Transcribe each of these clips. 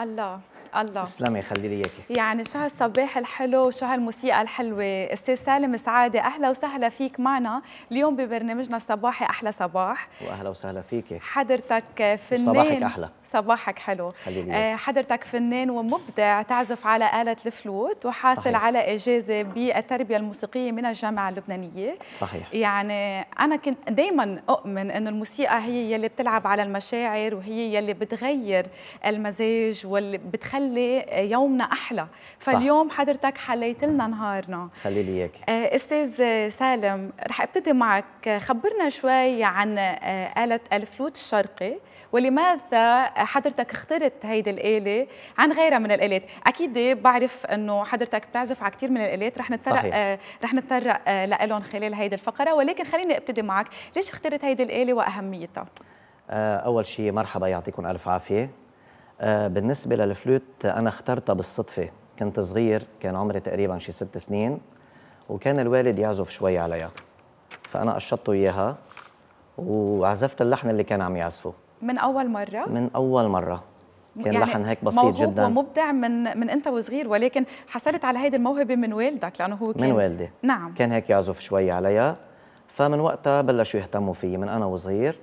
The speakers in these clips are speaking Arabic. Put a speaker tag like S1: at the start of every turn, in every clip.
S1: الله الله تسلمي خلي لي اياكي يعني شو هالصباح الحلو وشو هالموسيقى الحلوه استاذ سالم سعاده اهلا وسهلا فيك معنا اليوم ببرنامجنا الصباحي احلى صباح
S2: واهلا وسهلا فيك
S1: حضرتك فنان صباحك احلى صباحك حلو خليلي آه، حضرتك فنان ومبدع تعزف على اله الفلوت وحاصل صحيح. على اجازه بالتربيه الموسيقيه من الجامعه اللبنانيه صحيح يعني انا كنت دائما اؤمن انه الموسيقى هي يلي بتلعب على المشاعر وهي يلي بتغير المزاج واللي بتخلي نخلي يومنا احلى فاليوم صح. حضرتك حليت لنا نهارنا خلي لي اياك آه، استاذ سالم رح ابتدي معك خبرنا شوي عن آه، آلة الفلوت الشرقي ولماذا حضرتك اخترت هيدي الآلة عن غيرها من الآلات أكيد بعرف أنه حضرتك بتعزف على كثير من الآلات رح نتطرق صحيح. آه، رح نتطرق لهم خلال هيدي الفقرة ولكن خليني ابتدي معك ليش اخترت هيدي الآلة وأهميتها؟
S2: أول شيء مرحبا يعطيكم ألف عافية آه، بالنسبة للفلوت أنا اخترتها بالصدفة كنت صغير كان عمري تقريبا شي ست سنين وكان الوالد يعزف شوي عليها فأنا قشطته إياها وعزفت اللحن اللي كان عم يعزفه
S1: من أول مرة؟ من
S2: أول مرة
S1: كان يعني لحن هيك بسيط موهوب جدا ومبدع من من انت وصغير ولكن حصلت على هيدي الموهبه من والدك لانه هو كان من والدي
S2: نعم كان هيك يعزف شوي عليها فمن وقتها بلشوا يهتموا فيي من انا وصغير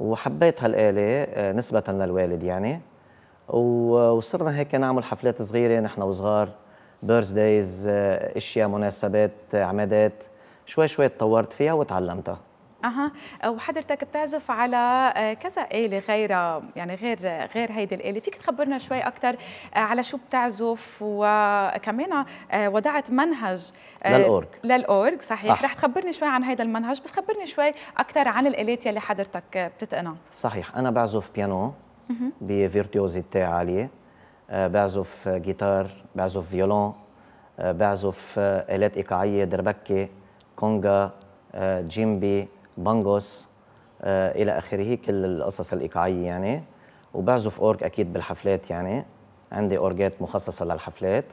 S2: وحبيت هالاله آه، نسبه للوالد يعني وصرنا هيك نعمل حفلات صغيره نحن وصغار بيرث دايز آه، اشياء مناسبات عمادات شوي شوي تطورت فيها وتعلمتها
S1: اها آه، وحضرتك بتعزف على آه، كذا آلة غير يعني غير غير هيدي الآلة، فيك تخبرنا شوي أكثر على شو بتعزف وكمان وضعت منهج للأورج للأورج صحيح، صح. رح تخبرني شوي عن هذا المنهج، بس خبرني شوي أكثر عن الآلات يلي حضرتك بتتقنها
S2: صحيح، أنا بعزف بيانو بفيرتيوزيتي عاليه آه، بعزف جيتار بعزف فيولون آه، بعزف آه، الات ايقاعيه دربكه كونغا جيمبي بانغوس الى اخره كل القصص الايقاعيه يعني وبعزف اورج اكيد بالحفلات يعني عندي اورجات مخصصه للحفلات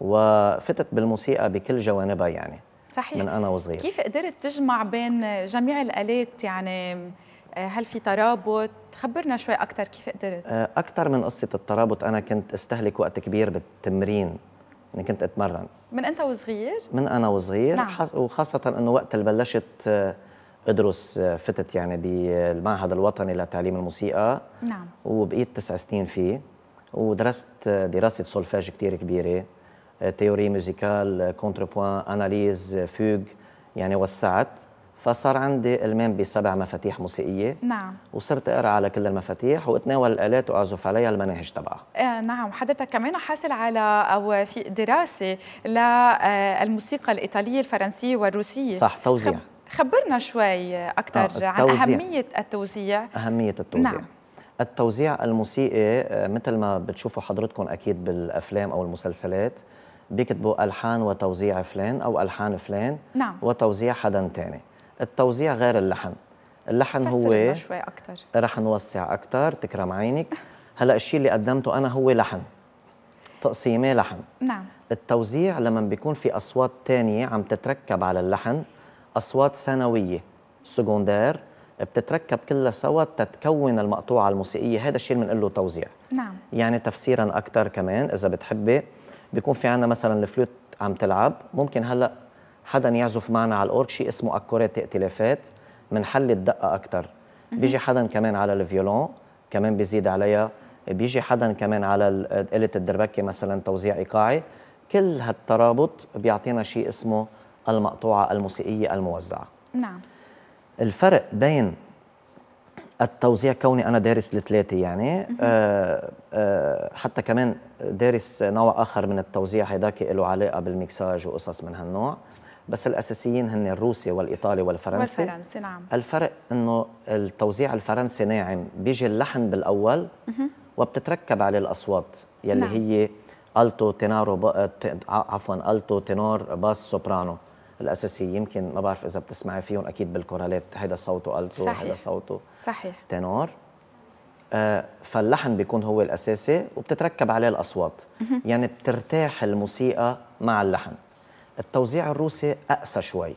S2: وفتت بالموسيقى بكل جوانبها يعني صحيح من انا وصغير كيف
S1: قدرت تجمع بين جميع الالات يعني آه، هل في ترابط خبرنا شوي اكثر كيف قدرت آه،
S2: اكثر من قصه الترابط انا كنت استهلك وقت كبير بالتمرين يعني كنت اتمرن
S1: من انت وصغير من
S2: انا وصغير نعم. وخاصه انه وقت اللي بلشت آه، ادرس فتت يعني بالمعهد الوطني لتعليم الموسيقى نعم وبقيت تسع سنين فيه ودرست دراسه سولفاج كثير كبيره تيوري ميوزيكال بوان اناليز فوج يعني وسعت فصار عندي المام بسبع مفاتيح موسيقيه نعم وصرت اقرا على كل المفاتيح واتناول الالات واعزف عليها المناهج تبعها
S1: آه نعم حضرتك كمان حاصل على او في دراسه للموسيقى آه، الايطاليه الفرنسيه والروسيه صح توزيع خب... خبرنا شوي اكثر آه عن اهميه التوزيع
S2: اهميه التوزيع نعم. التوزيع الموسيقي آه، مثل ما بتشوفوا حضرتكم اكيد بالافلام او المسلسلات بيكتبوا الحان وتوزيع فلان او الحان فلان نعم. وتوزيع حدا ثاني التوزيع غير اللحن اللحن هو شوي اكثر رح نوسع اكثر تكرم عينك هلا الشيء اللي قدمته انا هو لحن تقسيمه لحن نعم التوزيع لما بيكون في اصوات ثانيه عم تتركب على اللحن اصوات ثانويه سكوندير بتتركب كلها سوا تتكون المقطوعه الموسيقيه هذا الشيء اللي بنقول له توزيع نعم يعني تفسيرا اكثر كمان اذا بتحبي بيكون في عندنا مثلا الفلوت عم تلعب ممكن هلا حدا يعزف معنا على الاورك شيء اسمه اكورات ائتلافات بنحل الدقه اكثر بيجي حدا كمان على الفيولون كمان بيزيد عليها بيجي حدا كمان على آلة الدربكة مثلا توزيع إيقاعي كل هالترابط بيعطينا شيء اسمه المقطوعة الموسيقية الموزعة نعم الفرق بين التوزيع كوني أنا دارس الثلاثة يعني آه آه حتى كمان دارس نوع آخر من التوزيع هيداك له علاقة بالميكساج وقصص من هالنوع بس الاساسيين هن الروسي والايطالي والفرنسي والفرنسي نعم الفرق انه التوزيع الفرنسي ناعم بيجي اللحن بالاول وبتتركب عليه الاصوات يلي نعم. هي التو تينارو ب... آه، عفوا التو تينور باس سوبرانو الاساسي يمكن ما بعرف اذا بتسمعي فيهم اكيد بالكورالات هيدا صوته التو هذا صوته صحيح تينور آه فاللحن بيكون هو الاساسي وبتتركب عليه الاصوات يعني بترتاح الموسيقى مع اللحن التوزيع الروسي أقسى شوي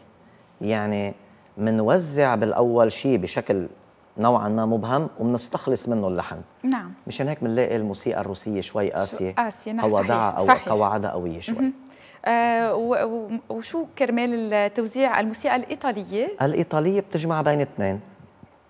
S2: يعني منوزع بالأول شيء بشكل نوعا ما مبهم وبنستخلص منه اللحن نعم مشان هيك بنلاقي الموسيقى الروسية شوي قاسية قاسية نعم قوادعها أو قواعدها قوية شوي
S1: م -م. آه وشو كرمال التوزيع الموسيقى الإيطالية؟
S2: الإيطالية بتجمع بين اثنين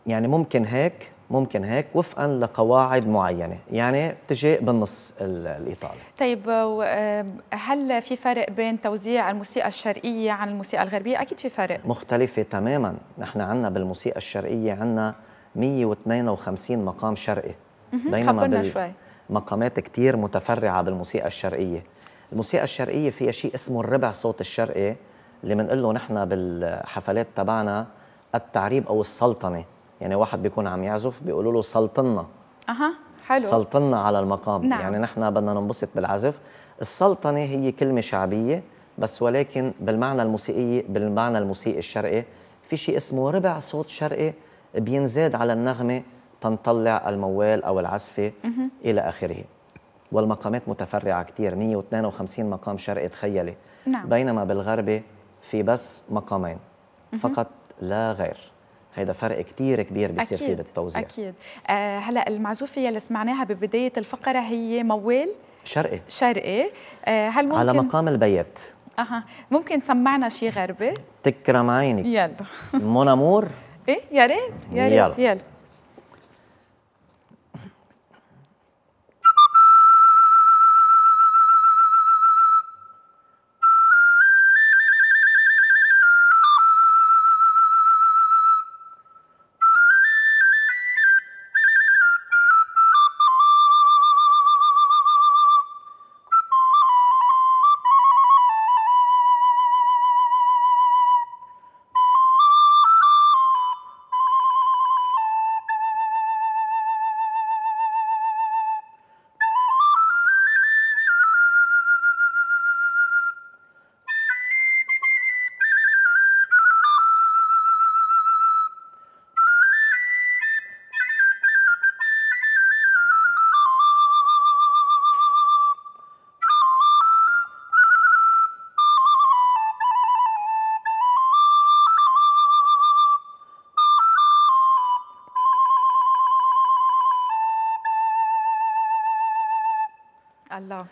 S2: يعني ممكن هيك ممكن هيك وفقا لقواعد معينه يعني بتجي بالنص الايطالي
S1: طيب آه، هل في فرق بين توزيع الموسيقى الشرقيه عن الموسيقى الغربيه اكيد في فرق
S2: مختلفه تماما نحن عندنا بالموسيقى الشرقيه عندنا 152 مقام شرقي بينما بال... شوي مقامات كثير متفرعه بالموسيقى الشرقيه الموسيقى الشرقيه فيها شيء اسمه الربع صوت الشرقي اللي بنقول له نحن بالحفلات تبعنا التعريب او السلطنه يعني واحد بيكون عم يعزف بيقولوا له سلطنا
S1: اها حلو سلطنا
S2: على المقام نعم. يعني نحن بدنا ننبسط بالعزف السلطنه هي كلمه شعبيه بس ولكن بالمعنى الموسيقي بالمعنى الموسيقي الشرقي في شيء اسمه ربع صوت شرقي بينزاد على النغمه تنطلع الموال او العزفه مه. الى اخره والمقامات متفرعه كثير 152 مقام شرقي تخيلي نعم. بينما بالغربه في بس مقامين مه. فقط لا غير هيدا فرق كتير كبير بيصير في بالتوزيع اكيد
S1: آه هلا المعزوفه اللي سمعناها ببدايه الفقره هي موال شرقي شرقي آه هل ممكن على
S2: مقام البيات
S1: اها ممكن تسمعنا شي غربي
S2: تكرم عينك يلا مونامور
S1: ايه يا ريت يا ريت يلا, يلا. الله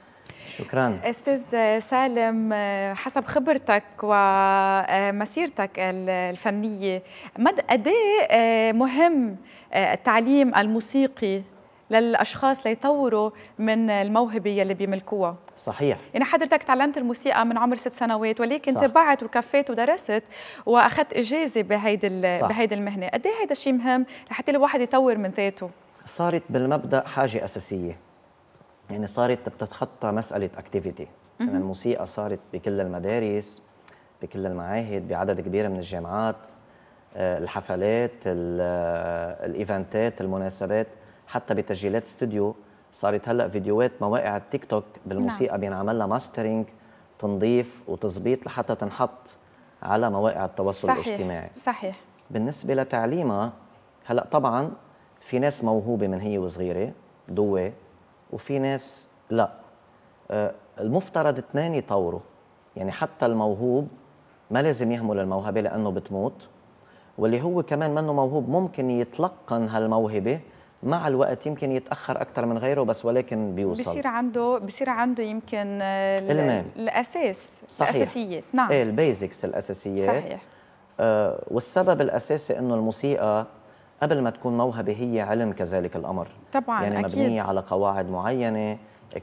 S1: شكرا استاذ سالم آه، حسب خبرتك ومسيرتك آه، الفنيه مد قد إيه، آه، مهم التعليم الموسيقي للاشخاص ليطوروا من الموهبه يلي بيملكوها صحيح يعني حضرتك تعلمت الموسيقى من عمر ست سنوات ولكن صح. تبعت وكفيت ودرست واخذت اجازه بهيدي بهيدي المهنه قد ايه هذا الشيء مهم لحتى الواحد يطور من ذاته
S2: صارت بالمبدا حاجه اساسيه يعني صارت بتتخطى مساله اكتيفيتي يعني الموسيقى صارت بكل المدارس بكل المعاهد بعدد كبير من الجامعات آه، الحفلات آه، الايفنتات المناسبات حتى بتسجيلات استوديو صارت هلا فيديوهات مواقع التيك توك بالموسيقى نعم. بينعمل لها ماسترينج تنظيف وتظبيط لحتى تنحط على مواقع التواصل صحيح. الاجتماعي صحيح بالنسبه لتعليمها هلا طبعا في ناس موهوبه من هي وصغيره دوة وفي ناس لا آه، المفترض اثنين يطوروا يعني حتى الموهوب ما لازم يهمل الموهبه لانه بتموت واللي هو كمان منه موهوب ممكن يتلقن هالموهبه مع الوقت يمكن يتاخر اكثر من غيره بس ولكن بيوصل بصير
S1: عنده بصير عنده يمكن المال. الاساس صحيح. الاساسيات نعم ايه
S2: البيزكس الاساسيات صحيح آه والسبب الاساسي انه الموسيقى قبل ما تكون موهبة هي علم كذلك الأمر
S1: طبعا يعني أكيد. مبنية على
S2: قواعد معينة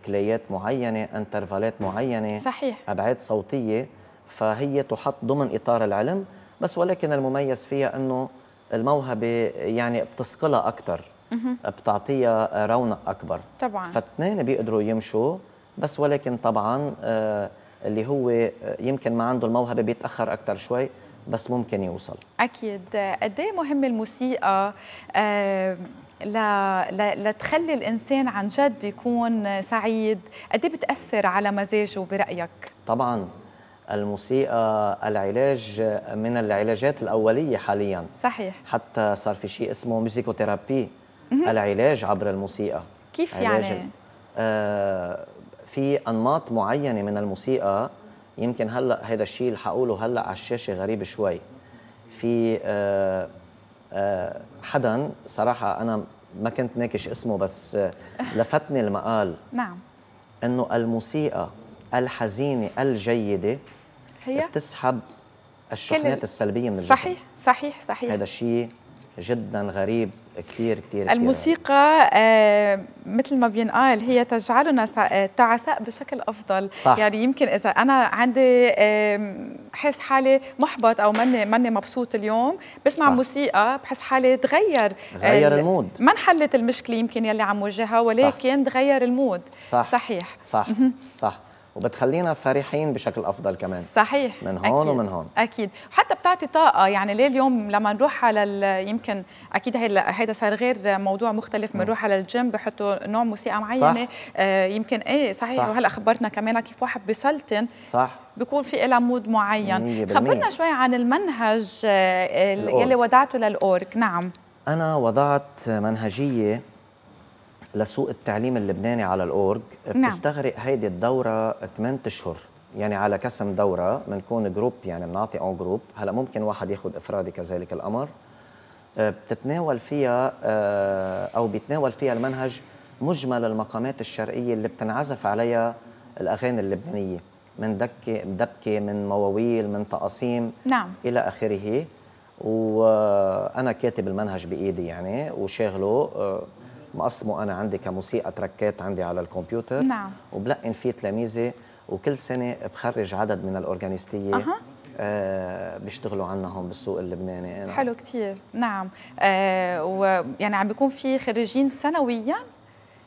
S2: كليات معينة انترفالات معينة صحيح أبعاد صوتية فهي تحط ضمن إطار العلم بس ولكن المميز فيها أنه الموهبة يعني بتسقلها أكثر بتعطيها رونق أكبر طبعا فاثنين بيقدروا يمشوا بس ولكن طبعا آه، اللي هو آه، يمكن ما عنده الموهبة بيتأخر أكثر شوي بس ممكن يوصل
S1: اكيد قد ايه مهم الموسيقى ل... آه، لتخلي الانسان عن جد يكون سعيد قد ايه بتاثر على مزاجه برايك
S2: طبعا الموسيقى العلاج من العلاجات الاوليه حاليا صحيح حتى صار في شيء اسمه ميوزيكوثيرابي العلاج عبر الموسيقى كيف يعني آه في انماط معينه من الموسيقى يمكن هلا هذا الشيء اللي حقوله هلا على الشاشه غريب شوي في آه، آه، حدا صراحه انا ما كنت ناكش اسمه بس آه، لفتني المقال نعم انه الموسيقى الحزينه الجيده هي بتسحب الشحنات السلبيه من الجسم صحيح
S1: صحيح صحيح هذا
S2: الشيء جدا غريب كثير كثير
S1: الموسيقى آه مثل ما بينقال هي تجعلنا آه، تعساء بشكل افضل صح. يعني يمكن اذا انا عندي آه حس حالي محبط او ماني ماني مبسوط اليوم بسمع صح. موسيقى بحس حالي تغير تغير آه، المود ما انحلت المشكله يمكن يلي عم واجهها ولكن صح. تغير المود صح صحيح
S2: صح صح وبتخلينا فرحين بشكل افضل كمان صحيح من هون أكيد. ومن هون
S1: اكيد وحتى بتعطي طاقه يعني ليه اليوم لما نروح على يمكن اكيد هيدا هيدا صار غير موضوع مختلف بنروح على الجيم بحطوا نوع موسيقى معينه صح. آه يمكن ايه صحيح صح. وهلا خبرتنا كمان كيف واحد بسلطن صح بيكون في لها مود معين خبرنا شوي عن المنهج آه، يلي وضعته للاورك نعم
S2: انا وضعت منهجيه لسوق التعليم اللبناني على الأورج نعم. بتستغرق هيدي الدورة 8 أشهر يعني على كسم دوره بنكون جروب يعني بنعطي اون جروب هلا ممكن واحد ياخذ افرادي كذلك الامر آه، بتتناول فيها آه، او بيتناول فيها المنهج مجمل المقامات الشرقيه اللي بتنعزف عليها الاغاني اللبنانيه من دكه دبكه من مواويل من تقاسيم نعم. الى اخره وانا آه، كاتب المنهج بايدي يعني وشاغله مقسمه انا عندي كموسيقى تركات عندي على الكمبيوتر نعم وبلقن فيه تلاميذي وكل سنه بخرج عدد من الاورجانيستيه أه. آه بيشتغلوا عنا هون بالسوق اللبناني أنا. حلو
S1: كثير نعم آه ويعني عم بيكون في خريجين سنويا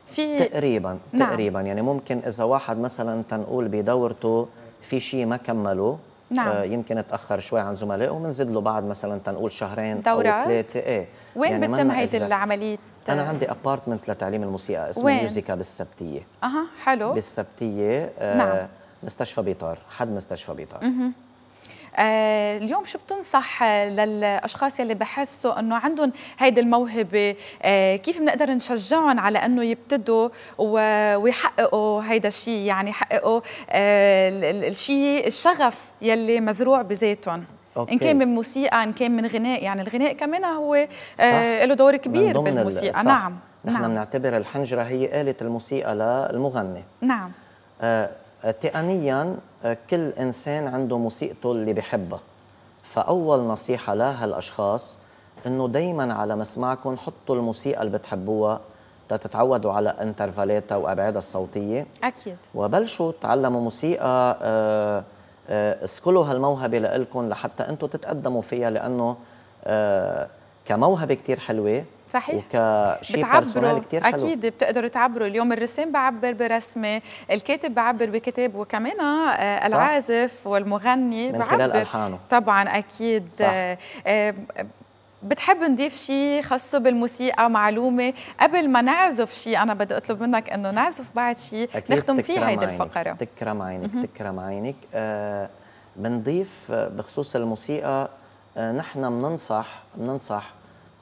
S1: في
S2: تقريبا نعم. تقريبا يعني ممكن اذا واحد مثلا تنقول بدورته في شيء ما كمله نعم. آه يمكن تاخر شوي عن زملائه ومنزيد له بعد مثلا تنقول شهرين دورات. او ثلاثه ايه وين يعني بتتم هيدي
S1: العمليه انا عندي
S2: ابارتمنت لتعليم الموسيقى اسمه وين؟ ميوزيكا بالسبتيه
S1: اها حلو
S2: بالسبتيه آه نعم مستشفى بيطار حد مستشفى بيطار
S1: آه، اليوم شو بتنصح للاشخاص يلي بحسوا انه عندهم هيدي الموهبه آه، كيف بنقدر نشجعهم على انه يبتدوا ويحققوا هيدا الشيء يعني يحققوا آه، الشيء الشغف يلي مزروع بذاتهم أوكي. ان كان من موسيقى ان كان من غناء يعني الغناء كمان هو له دور كبير بالموسيقى صح. نعم نحن نعم.
S2: بنعتبر الحنجره هي آلة الموسيقى للمغني نعم آه تقنيا كل انسان عنده موسيقته اللي بحبها فاول نصيحه لهالاشخاص انه دائما على مسمعكم حطوا الموسيقى اللي بتحبوها تتعودوا على انترفالاتها وابعادها الصوتيه اكيد وبلشوا تعلموا موسيقى آه، آه، اسكلوا هالموهبه لإلكم لحتى انتم تتقدموا فيها لانه آه، كموهبه كثير حلوه صحيح وكشيء بتعبروا كثير حلو. اكيد
S1: بتقدروا تعبروا اليوم الرسام بعبر برسمه الكاتب بعبر بكتاب وكمان آه، العازف والمغني من بعبر خلال الحانه طبعا اكيد صح. آه، بتحب نضيف شيء خاصه بالموسيقى معلومه قبل ما نعزف شيء انا بدي اطلب منك انه نعزف بعد شيء نختم فيه هيدي الفقره
S2: تكرم عينك تكرم عينك آه بنضيف آه، بخصوص الموسيقى آه نحن بننصح بننصح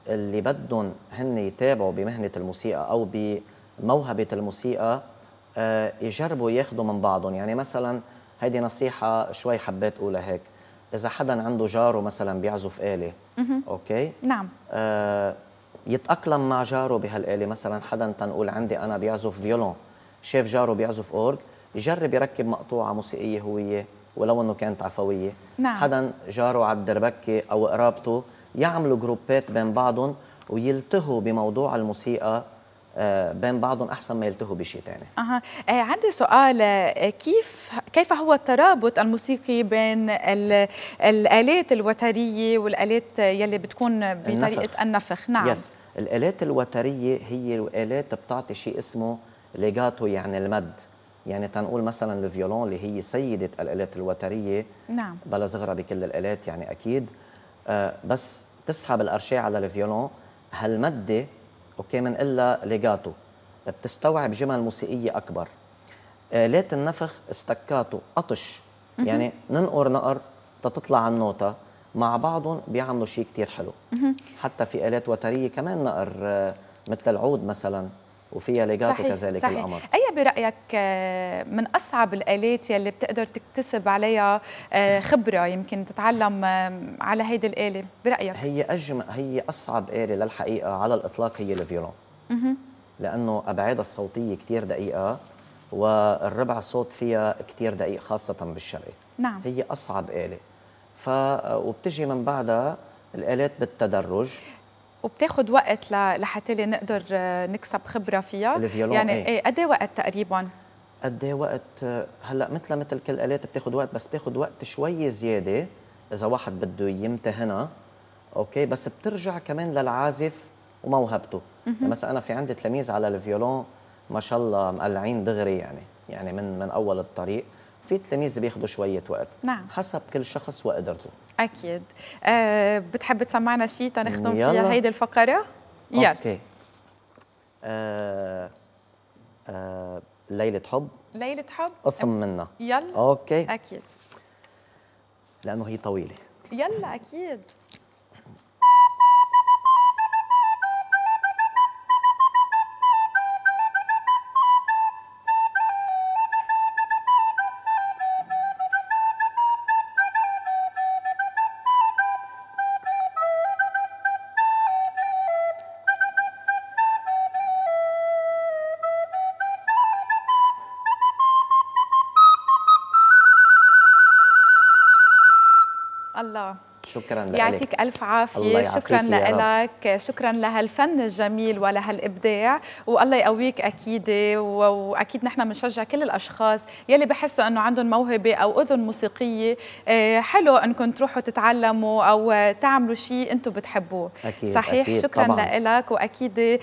S2: اللي بدهم هن يتابعوا بمهنة الموسيقى أو بموهبة الموسيقى آه، يجربوا ياخذوا من بعضهم يعني مثلا هيدي نصيحة شوي حبيت أقولها هيك إذا حدا عنده جاره مثلا بيعزف آلة أوكي نعم آه، يتأقلم مع جاره بهالآلة مثلا حدا تنقول عندي أنا بيعزف فيولون شاف جاره بيعزف أورج يجرب يركب مقطوعة موسيقية هوية ولو انه كانت عفويه نعم. حدا جاره على الدربكه او قرابته يعملوا جروبات بين بعضهم ويلتهوا بموضوع الموسيقى آه، بين بعضهم احسن ما يلتهوا بشيء ثاني.
S1: اها آه، عندي سؤال آه، كيف كيف هو الترابط الموسيقي بين الالات الوتريه والالات يلي بتكون بطريقه النفخ, النفخ. نعم يس
S2: الالات الوتريه هي الالات بتعطي شيء اسمه ليجاتو يعني المد يعني تنقول مثلا الفيولون اللي هي سيده الالات الوتريه نعم بلا زغره بكل الالات يعني اكيد آه، بس تسحب الارشي على الفيولون هالمده اوكي بنقلها ليجاتو بتستوعب جمل موسيقيه اكبر آه، ليت النفخ استكاتو قطش يعني ننقر نقر تطلع النوته مع بعضهم بيعملوا شيء كتير حلو حتى في آلات وترية كمان نقر آه، مثل العود مثلا وفيها ليجاتو صحيح كذلك صحيح. الامر
S1: اي برايك آه، من اصعب الالات يلي بتقدر تكتسب عليها آه، خبره يمكن تتعلم على هيدي الاله برايك
S2: هي اجمل هي اصعب اله للحقيقه على الاطلاق هي الفيولون لانه ابعادها الصوتيه كثير دقيقه والربع صوت فيها كثير دقيق خاصه بالشرقي نعم هي اصعب اله ف آه، وبتجي من بعدها الالات بالتدرج
S1: وبتاخذ وقت لحتى نقدر آه، نكسب خبره فيها يعني إيه. ايه قد ايه وقت تقريبا
S2: قد ايه وقت آه، هلا مثل مثل كل الالات بتاخذ وقت بس بتاخذ وقت شوي زياده اذا واحد بده يمتهنها اوكي بس بترجع كمان للعازف وموهبته يعني مثلا انا في عندي تلاميذ على الفيولون ما شاء الله مقلعين دغري يعني يعني من من اول الطريق في تلاميذ بياخذوا شويه وقت نعم. حسب كل شخص وقدرته
S1: اكيد أه بتحب تسمعنا شيء تنختم فيها هيدي الفقره
S2: يلا اوكي أه أه ليلة حب ليلة حب قسم منا
S1: يلا اوكي اكيد
S2: لانه هي طويله
S1: يلا اكيد Allah شكرا لك يعطيك ألف عافية الله شكرا لك شكرا لهالفن الجميل ولهالإبداع والله يقويك أكيد وأكيد نحن بنشجع كل الأشخاص يلي بحسوا أنه عندهم موهبة أو أذن موسيقية إيه، حلو أنكم تروحوا تتعلموا أو تعملوا شيء أنتم بتحبوه أكيد صحيح أكيد شكرا لك وأكيد إيه،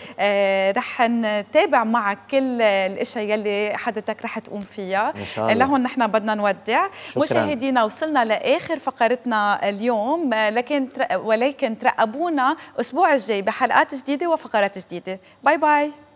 S1: رح نتابع معك كل الأشياء يلي حضرتك رح تقوم فيها إن شاء الله لهون نحن بدنا نودع مشاهدينا وصلنا لآخر فقرتنا اليوم اليوم آه، لكن ولكن ترقبونا الاسبوع الجاي بحلقات جديده وفقرات جديده باي باي